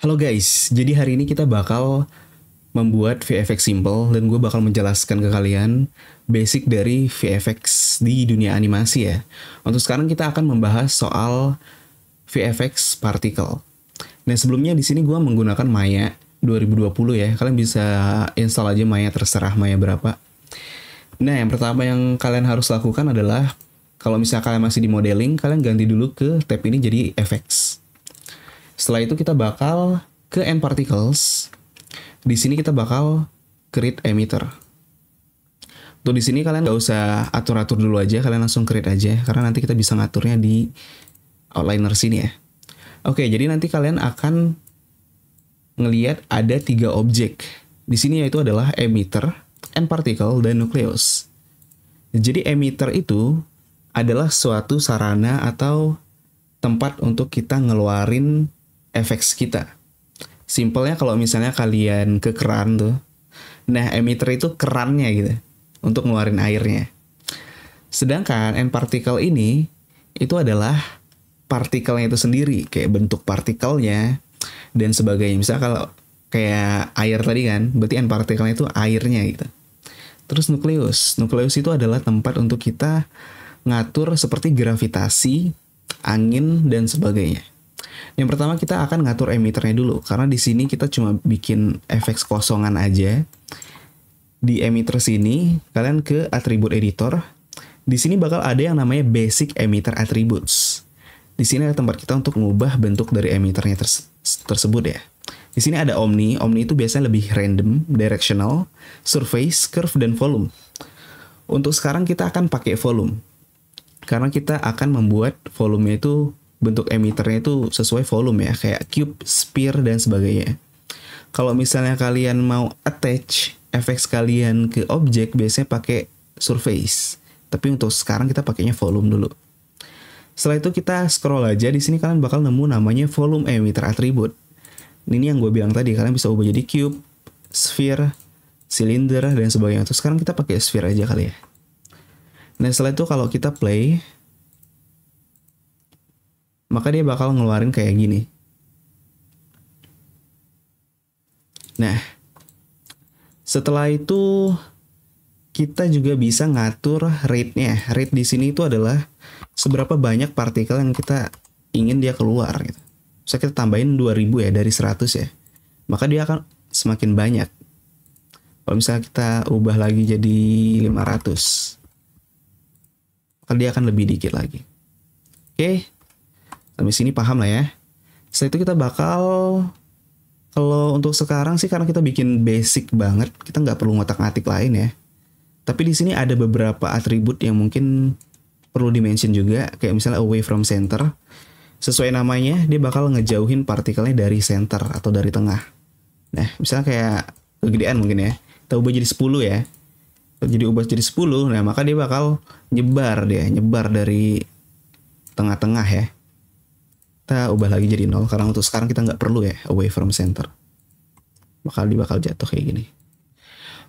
Halo guys, jadi hari ini kita bakal membuat VFX simple dan gue bakal menjelaskan ke kalian basic dari VFX di dunia animasi ya. Untuk sekarang kita akan membahas soal VFX particle. Nah sebelumnya di sini gue menggunakan Maya 2020 ya. Kalian bisa install aja Maya terserah Maya berapa. Nah yang pertama yang kalian harus lakukan adalah kalau misalnya kalian masih di modeling, kalian ganti dulu ke tab ini jadi Effects. Setelah itu kita bakal ke N particles. Di sini kita bakal create emitter. tuh di sini kalian nggak usah atur-atur dulu aja, kalian langsung create aja karena nanti kita bisa ngaturnya di outliner sini ya. Oke, jadi nanti kalian akan ngelihat ada tiga objek. Di sini yaitu adalah emitter, N particle, dan nukleus Jadi emitter itu adalah suatu sarana atau tempat untuk kita ngeluarin Efek kita. Simpelnya kalau misalnya kalian ke keran tuh, nah emitter itu kerannya gitu untuk ngeluarin airnya. Sedangkan N partikel ini itu adalah partikelnya itu sendiri, kayak bentuk partikelnya dan sebagainya. Misal kalau kayak air tadi kan, berarti N partikelnya itu airnya gitu. Terus nukleus. Nukleus itu adalah tempat untuk kita ngatur seperti gravitasi, angin dan sebagainya. Yang pertama kita akan ngatur emitternya dulu karena di sini kita cuma bikin efek kosongan aja. Di emitter sini kalian ke atribut editor. Di sini bakal ada yang namanya basic emitter attributes. Di sini ada tempat kita untuk mengubah bentuk dari emitternya terse tersebut ya. Di sini ada omni. Omni itu biasanya lebih random, directional, surface, curve, dan volume. Untuk sekarang kita akan pakai volume. Karena kita akan membuat volume itu bentuk emiternya itu sesuai volume ya, kayak cube, sphere, dan sebagainya. Kalau misalnya kalian mau attach efek kalian ke objek, biasanya pakai surface. Tapi untuk sekarang kita pakainya volume dulu. Setelah itu kita scroll aja, di sini kalian bakal nemu namanya volume emitter attribute. Ini yang gue bilang tadi, kalian bisa ubah jadi cube, sphere, silinder, dan sebagainya. Terus sekarang kita pakai sphere aja kali ya. Nah setelah itu kalau kita play, maka dia bakal ngeluarin kayak gini. Nah, setelah itu kita juga bisa ngatur rate-nya. Rate di sini itu adalah seberapa banyak partikel yang kita ingin dia keluar gitu. Bisa kita tambahin 2000 ya dari 100 ya. Maka dia akan semakin banyak. Kalau misalnya kita ubah lagi jadi 500. Maka dia akan lebih dikit lagi. Oke. Sampai sini paham lah ya. Setelah itu kita bakal kalau untuk sekarang sih karena kita bikin basic banget, kita nggak perlu ngotak-ngatik lain ya. Tapi di sini ada beberapa atribut yang mungkin perlu dimention juga, kayak misalnya away from center. Sesuai namanya, dia bakal ngejauhin partikelnya dari center atau dari tengah. Nah, misalnya kayak kegedean mungkin ya. Kita ubah jadi 10 ya. Jadi ubah jadi 10, nah maka dia bakal nyebar dia, nyebar dari tengah-tengah ya kita ubah lagi jadi nol karena untuk sekarang kita nggak perlu ya away from center bakal di bakal jatuh kayak gini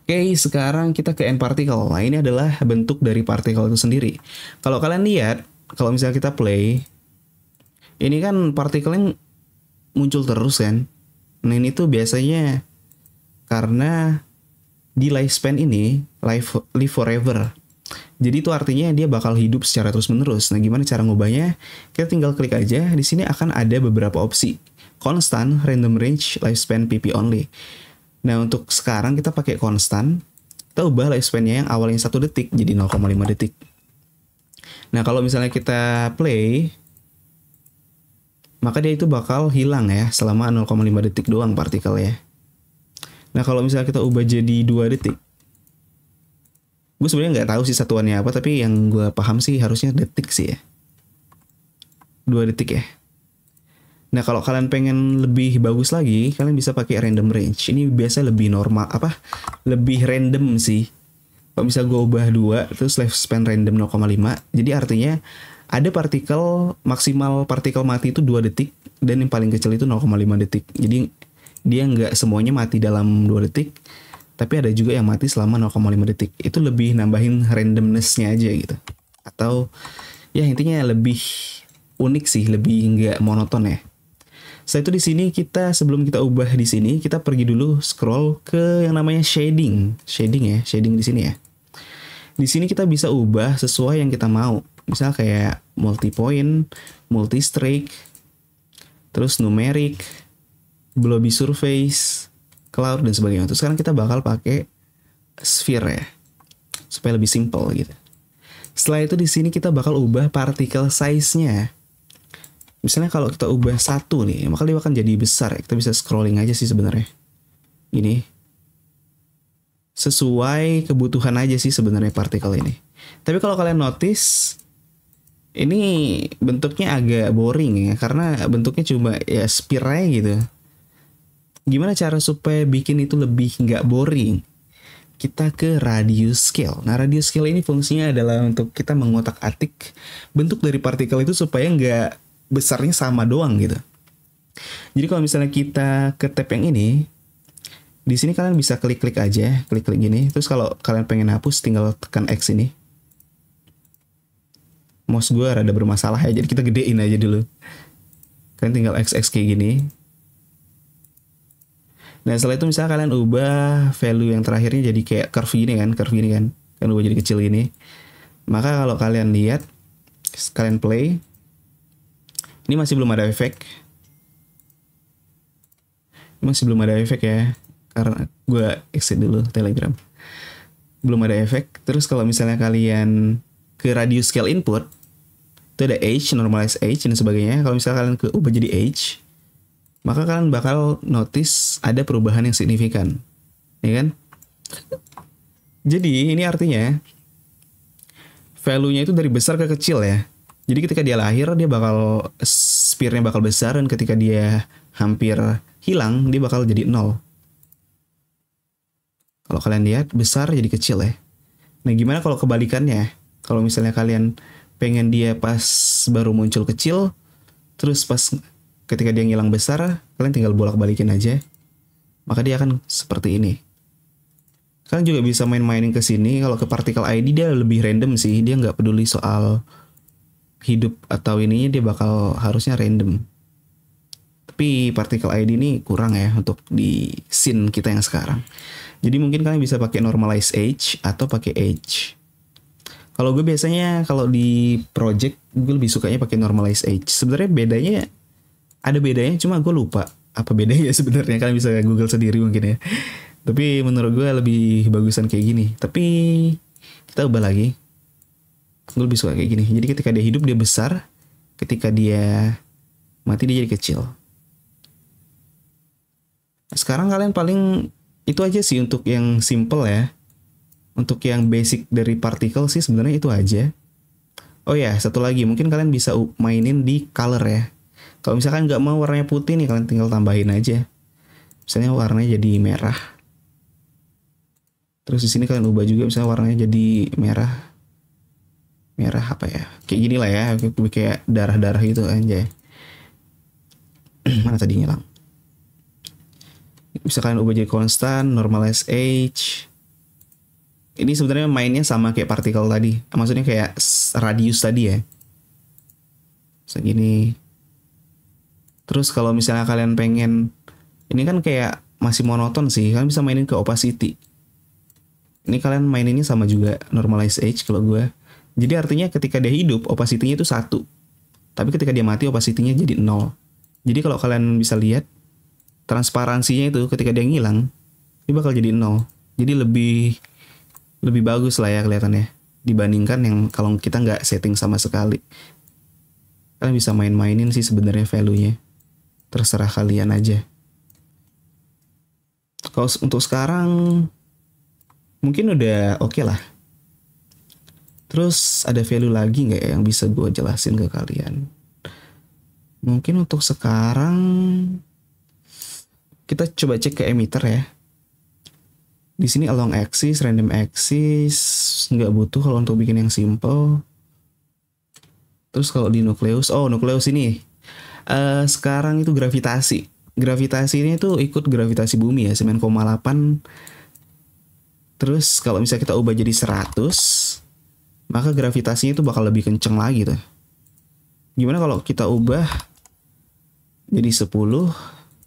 Oke, okay, sekarang kita ke n particle. Nah, ini adalah bentuk dari partikel itu sendiri. Kalau kalian lihat, kalau misalnya kita play, ini kan yang muncul terus kan. Nah, ini tuh biasanya karena di lifespan ini, life, live forever. Jadi itu artinya dia bakal hidup secara terus-menerus. Nah, gimana cara ngubahnya? Kita tinggal klik aja. Di sini akan ada beberapa opsi. Constant, random range, lifespan, PP only. Nah, untuk sekarang kita pakai constant. Kita ubah lifespannya yang awalnya 1 detik jadi 0,5 detik. Nah, kalau misalnya kita play, maka dia itu bakal hilang ya selama 0,5 detik doang partikel ya. Nah, kalau misalnya kita ubah jadi 2 detik, gue sebenarnya nggak tahu sih satuannya apa tapi yang gue paham sih harusnya detik sih ya dua detik ya nah kalau kalian pengen lebih bagus lagi kalian bisa pakai random range ini biasa lebih normal apa lebih random sih kalau bisa gue ubah dua terus lifespan random 0,5 jadi artinya ada partikel maksimal partikel mati itu dua detik dan yang paling kecil itu 0,5 detik jadi dia nggak semuanya mati dalam dua detik tapi ada juga yang mati selama 0,5 detik itu lebih nambahin randomnessnya aja gitu atau ya intinya lebih unik sih lebih nggak monoton ya setelah itu di sini kita sebelum kita ubah di sini kita pergi dulu scroll ke yang namanya shading shading ya shading di sini ya di sini kita bisa ubah sesuai yang kita mau misal kayak multi point multi strike, terus numeric blobby surface cloud dan sebagainya. Terus sekarang kita bakal pakai sphere ya. Supaya lebih simple gitu. Setelah itu di sini kita bakal ubah partikel size-nya. Misalnya kalau kita ubah satu nih, maka dia akan jadi besar. Kita bisa scrolling aja sih sebenarnya. Ini Sesuai kebutuhan aja sih sebenarnya partikel ini. Tapi kalau kalian notice ini bentuknya agak boring ya karena bentuknya cuma ya spire gitu gimana cara supaya bikin itu lebih nggak boring? Kita ke radius scale. Nah, radius scale ini fungsinya adalah untuk kita mengotak-atik bentuk dari partikel itu supaya nggak besarnya sama doang gitu. Jadi kalau misalnya kita ke tab yang ini, di sini kalian bisa klik-klik aja, klik-klik gini. Terus kalau kalian pengen hapus, tinggal tekan X ini. Mouse gue rada bermasalah ya, jadi kita gedein aja dulu. Kalian tinggal x x kayak gini, Nah setelah itu misalnya kalian ubah value yang terakhirnya jadi kayak curve ini kan, curve ini kan, kan ubah jadi kecil ini Maka kalau kalian lihat, kalian play, ini masih belum ada efek. Masih belum ada efek ya, karena gue exit dulu Telegram. Belum ada efek. Terus kalau misalnya kalian ke radius scale input, itu ada age, normalize age dan sebagainya. Kalau misalnya kalian ke ubah jadi age, maka kalian bakal notice ada perubahan yang signifikan. Ya kan? Jadi ini artinya value-nya itu dari besar ke kecil ya. Jadi ketika dia lahir dia bakal spearnya bakal besar dan ketika dia hampir hilang dia bakal jadi nol. Kalau kalian lihat besar jadi kecil ya. Nah gimana kalau kebalikannya? Kalau misalnya kalian pengen dia pas baru muncul kecil, terus pas ketika dia ngilang besar, kalian tinggal bolak-balikin aja. Maka dia akan seperti ini. Kalian juga bisa main-mainin ke sini. Kalau ke particle ID dia lebih random sih. Dia nggak peduli soal hidup atau ininya dia bakal harusnya random. Tapi particle ID ini kurang ya untuk di scene kita yang sekarang. Jadi mungkin kalian bisa pakai normalize age atau pakai age. Kalau gue biasanya kalau di project gue lebih sukanya pakai normalize age. Sebenarnya bedanya ada bedanya cuma gue lupa apa bedanya sebenarnya kalian bisa google sendiri mungkin ya tapi menurut gue lebih bagusan kayak gini tapi kita ubah lagi gue lebih suka kayak gini jadi ketika dia hidup dia besar ketika dia mati dia jadi kecil sekarang kalian paling itu aja sih untuk yang simple ya untuk yang basic dari partikel sih sebenarnya itu aja oh ya satu lagi mungkin kalian bisa mainin di color ya kalau misalkan nggak mau warnanya putih nih kalian tinggal tambahin aja. Misalnya warnanya jadi merah. Terus di sini kalian ubah juga misalnya warnanya jadi merah. Merah apa ya? Kayak gini lah ya, kayak darah-darah gitu aja. Mana tadi ngilang? Bisa kalian ubah jadi konstan, normalize age, ini sebenarnya mainnya sama kayak partikel tadi. Maksudnya kayak radius tadi ya. Segini. Terus kalau misalnya kalian pengen ini kan kayak masih monoton sih, kalian bisa mainin ke opacity. Ini kalian maininnya sama juga normalize edge kalau gue. Jadi artinya ketika dia hidup opacity-nya itu satu. Tapi ketika dia mati opacity-nya jadi nol. Jadi kalau kalian bisa lihat transparansinya itu ketika dia ngilang dia bakal jadi nol. Jadi lebih lebih bagus lah ya kelihatannya dibandingkan yang kalau kita nggak setting sama sekali. Kalian bisa main-mainin sih sebenarnya value-nya terserah kalian aja kalau untuk sekarang mungkin udah oke okay lah terus ada value lagi nggak yang bisa gue jelasin ke kalian mungkin untuk sekarang kita coba cek ke emitter ya di sini along axis, random axis, nggak butuh kalau untuk bikin yang simple. Terus kalau di nukleus, oh nukleus ini uh, sekarang itu gravitasi. Gravitasi ini tuh ikut gravitasi bumi ya 9,8 Terus kalau misalnya kita ubah jadi 100, maka gravitasinya itu bakal lebih kenceng lagi tuh. Gimana kalau kita ubah jadi 10,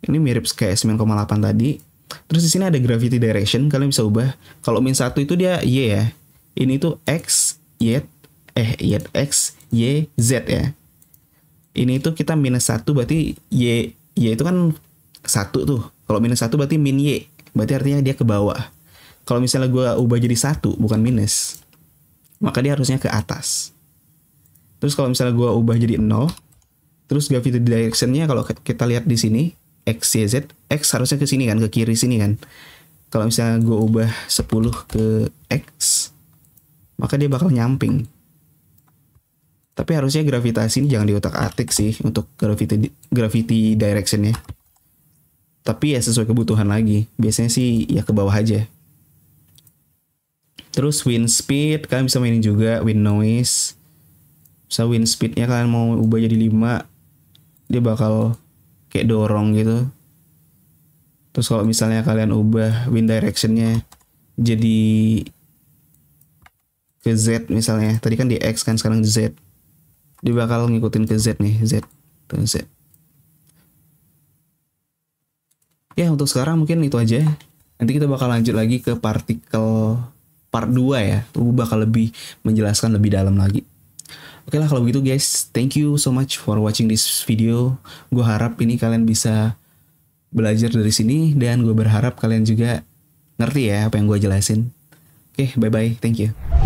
ini mirip kayak 9,8 tadi. Terus di sini ada gravity direction, kalian bisa ubah. Kalau min 1 itu dia Y ya. Ini tuh X, Y, eh Y, X, Y, Z ya ini itu kita minus satu berarti y y itu kan satu tuh kalau minus satu berarti min y berarti artinya dia ke bawah kalau misalnya gue ubah jadi satu bukan minus maka dia harusnya ke atas terus kalau misalnya gue ubah jadi nol terus gravity directionnya kalau kita lihat di sini x y z x harusnya ke sini kan ke kiri sini kan kalau misalnya gue ubah 10 ke x maka dia bakal nyamping tapi harusnya gravitasi ini jangan di otak atik sih untuk gravity gravity directionnya. Tapi ya sesuai kebutuhan lagi. Biasanya sih ya ke bawah aja. Terus wind speed kalian bisa mainin juga wind noise. Bisa wind speednya kalian mau ubah jadi 5 dia bakal kayak dorong gitu. Terus kalau misalnya kalian ubah wind directionnya jadi ke Z misalnya. Tadi kan di X kan sekarang Z dia bakal ngikutin ke Z nih Z tuh Z ya untuk sekarang mungkin itu aja nanti kita bakal lanjut lagi ke partikel part 2 ya tuh bakal lebih menjelaskan lebih dalam lagi Oke lah kalau begitu guys, thank you so much for watching this video. Gue harap ini kalian bisa belajar dari sini dan gue berharap kalian juga ngerti ya apa yang gue jelasin. Oke, bye-bye. Thank you.